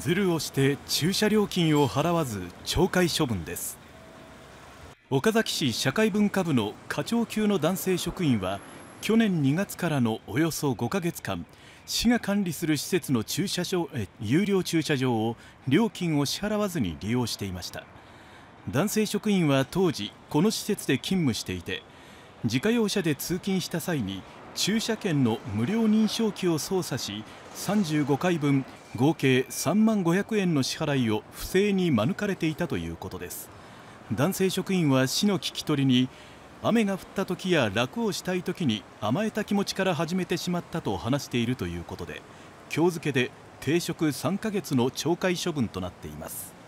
ズルをして駐車料金を払わず懲戒処分です岡崎市社会文化部の課長級の男性職員は去年2月からのおよそ5ヶ月間市が管理する施設の駐車場え有料駐車場を料金を支払わずに利用していました男性職員は当時この施設で勤務していて自家用車で通勤した際に駐車券の無料認証機を操作し35回分合計3万500円の支払いを不正に免れていたということです男性職員は市の聞き取りに雨が降った時や楽をしたい時に甘えた気持ちから始めてしまったと話しているということで今日付で停職3ヶ月の懲戒処分となっています